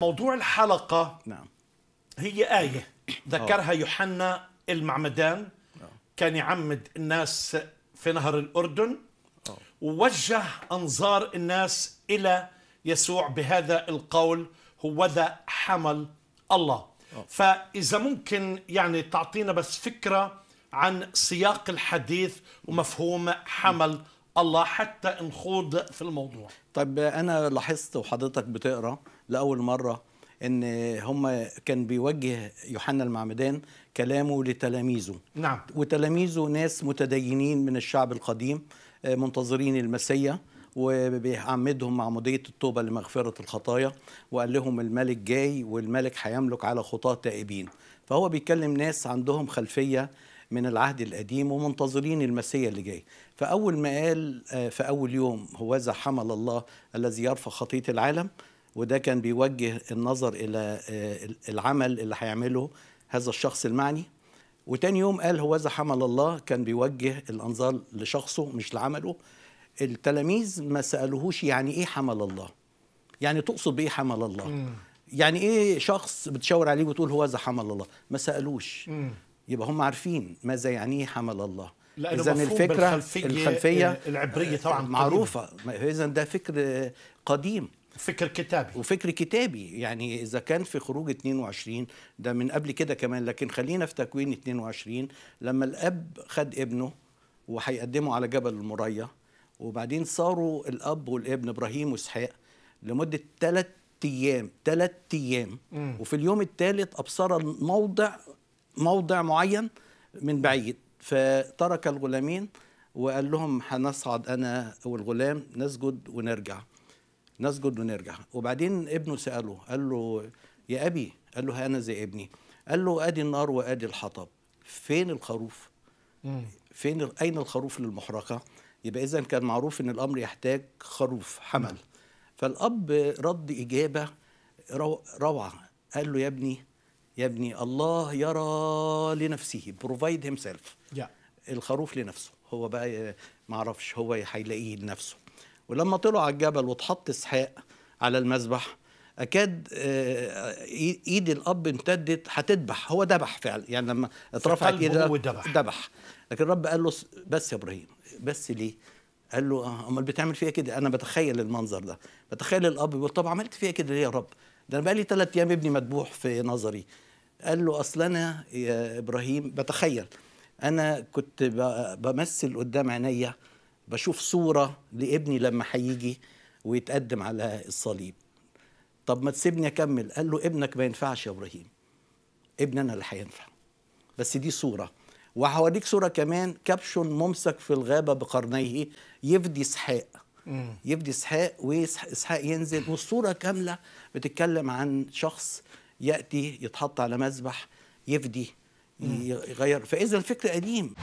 موضوع الحلقة نعم هي آية ذكرها آه. يوحنا المعمدان أوه. كان يعمد الناس في نهر الأردن أوه. ووجه أنظار الناس إلى يسوع بهذا القول هو ذا حمل الله أوه. فإذا ممكن يعني تعطينا بس فكرة عن سياق الحديث ومفهوم حمل الله حتى نخوض في الموضوع طيب انا لاحظت وحضرتك بتقرا لاول مره ان هم كان بيوجه يوحنا المعمدان كلامه لتلاميذه نعم وتلاميذه ناس متدينين من الشعب القديم آه، منتظرين المسيا وبيعمدهم معمودية التوبة لمغفرة الخطايا وقال لهم الملك جاي والملك هيملك على خطاة تائبين فهو بيكلم ناس عندهم خلفية من العهد القديم ومنتظرين المسيا اللي جاي فأول ما قال آه، في أول يوم هوذا حمل الله الذي يرفع خطية العالم وده كان بيوجه النظر إلى آه، العمل اللي هيعمله هذا الشخص المعني وتاني يوم قال هوذا حمل الله كان بيوجه الأنظار لشخصه مش لعمله التلاميذ ما سألوهوش يعني إيه حمل الله يعني تقصد بإيه حمل الله يعني ايه شخص بتشاور عليه وتقول هو ذا حمل الله ما سالوش يبقى هم عارفين ماذا يعنيه حمل الله اذا الفكره الخلفيه, الخلفية العبريه طبعا آه، معروفه اذا ده فكر قديم فكر كتابي وفكر كتابي يعني اذا كان في خروج 22 ده من قبل كده كمان لكن خلينا في تكوين 22 لما الاب خد ابنه وهيقدمه على جبل المريه وبعدين صاروا الاب والابن ابراهيم واسحاق لمده ثلاث ايام ثلاث ايام وفي اليوم الثالث ابصر الموضع موضع معين من بعيد فترك الغلامين وقال لهم هنصعد انا والغلام نسجد ونرجع نسجد ونرجع وبعدين ابنه ساله قال له يا ابي قال له انا زي ابني قال له ادي النار وادي الحطب فين الخروف فين اين الخروف للمحرقه يبقى اذا كان معروف ان الامر يحتاج خروف حمل فالاب رد اجابه روعه قال له يا ابني يا ابني الله يرى لنفسه بروفايد هيم سيلف الخروف لنفسه هو بقى ما اعرفش هو هيلاقيه لنفسه ولما طلعوا على الجبل واتحط اسحاق على المذبح اكاد آه، ايد الاب امتدت هتذبح هو ذبح فعلا يعني لما اترفعت ايده ذبح لكن الرب قال له بس يا ابراهيم بس ليه قال له أه، امال بتعمل فيها كده انا بتخيل المنظر ده بتخيل الاب بيقول طب عملت فيها كده ليه يا رب ده انا بقى لي ثلاث ايام ابني مذبوح في نظري قال له اصل انا يا ابراهيم بتخيل انا كنت بمثل قدام عينيا بشوف صوره لابني لما هيجي ويتقدم على الصليب طب ما تسيبني اكمل قال له ابنك ما ينفعش يا ابراهيم ابني انا اللي هينفع بس دي صوره وهوريك صوره كمان كابشن ممسك في الغابه بقرنيه يفدي اسحاق يفدي اسحاق واسحاق ينزل والصوره كامله بتتكلم عن شخص ياتي يتحط على مذبح يفدي يغير فاذا الفكر قديم